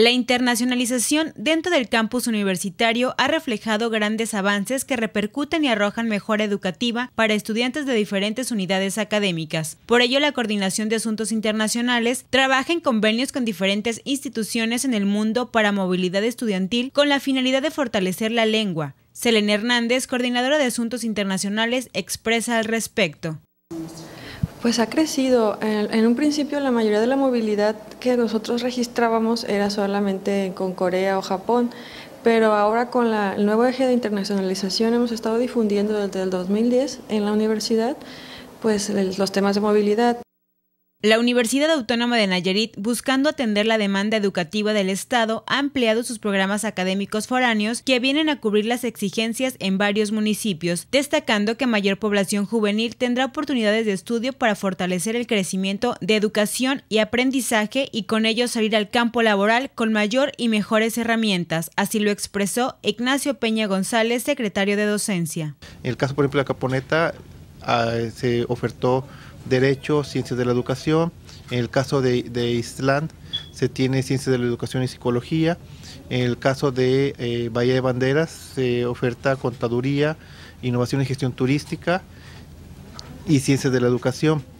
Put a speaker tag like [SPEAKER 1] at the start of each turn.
[SPEAKER 1] La internacionalización dentro del campus universitario ha reflejado grandes avances que repercuten y arrojan mejora educativa para estudiantes de diferentes unidades académicas. Por ello, la Coordinación de Asuntos Internacionales trabaja en convenios con diferentes instituciones en el mundo para movilidad estudiantil con la finalidad de fortalecer la lengua. Selene Hernández, coordinadora de Asuntos Internacionales, expresa al respecto.
[SPEAKER 2] Pues ha crecido. En, un principio la mayoría de la movilidad que nosotros registrábamos era solamente con Corea o Japón, pero ahora con la, el nuevo eje de internacionalización hemos estado difundiendo desde el 2010 en la universidad pues los temas de movilidad.
[SPEAKER 1] La Universidad Autónoma de Nayarit, buscando atender la demanda educativa del Estado, ha ampliado sus programas académicos foráneos que vienen a cubrir las exigencias en varios municipios, destacando que mayor población juvenil tendrá oportunidades de estudio para fortalecer el crecimiento de educación y aprendizaje y con ello salir al campo laboral con mayor y mejores herramientas. Así lo expresó Ignacio Peña González, secretario de Docencia.
[SPEAKER 3] En el caso, por ejemplo, de Caponeta, se ofertó Derecho, Ciencias de la Educación. En el caso de, Island se tiene Ciencias de la Educación y Psicología. En el caso de eh, Bahía de Banderas se oferta Contaduría, Innovación y Gestión Turística y Ciencias de la Educación.